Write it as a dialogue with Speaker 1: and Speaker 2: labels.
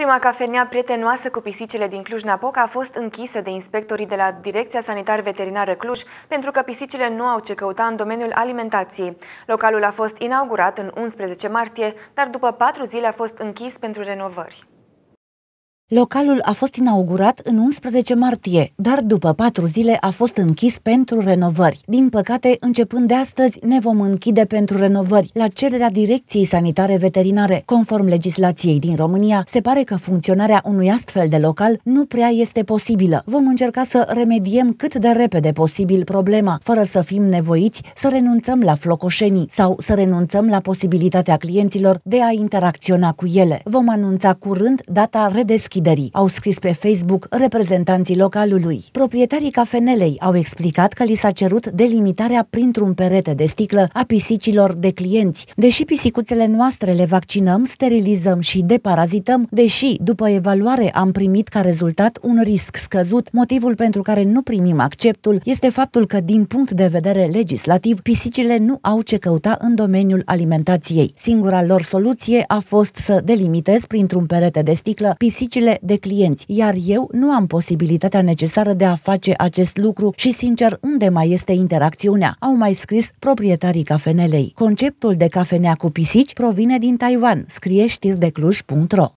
Speaker 1: Prima cafenea prietenoasă cu pisicile din Cluj-Napoca a fost închisă de inspectorii de la Direcția Sanitar Veterinară Cluj pentru că pisicile nu au ce căuta în domeniul alimentației. Localul a fost inaugurat în 11 martie, dar după patru zile a fost închis pentru renovări.
Speaker 2: Localul a fost inaugurat în 11 martie, dar după patru zile a fost închis pentru renovări. Din păcate, începând de astăzi, ne vom închide pentru renovări la cererea Direcției Sanitare Veterinare. Conform legislației din România, se pare că funcționarea unui astfel de local nu prea este posibilă. Vom încerca să remediem cât de repede posibil problema, fără să fim nevoiți să renunțăm la flocoșenii sau să renunțăm la posibilitatea clienților de a interacționa cu ele. Vom anunța curând data redeschidării deschiderii, au scris pe Facebook reprezentanții localului. Proprietarii cafenelei au explicat că li s-a cerut delimitarea printr-un perete de sticlă a pisicilor de clienți. Deși pisicuțele noastre le vaccinăm, sterilizăm și deparazităm, deși după evaluare am primit ca rezultat un risc scăzut, motivul pentru care nu primim acceptul este faptul că din punct de vedere legislativ pisicile nu au ce căuta în domeniul alimentației. Singura lor soluție a fost să delimitez printr-un perete de sticlă pisicile mele de clienți, iar eu nu am posibilitatea necesară de a face acest lucru și, sincer, unde mai este interacțiunea, au mai scris proprietarii cafenelei. Conceptul de cafenea cu pisici provine din Taiwan, scrie știrdecluj.ro.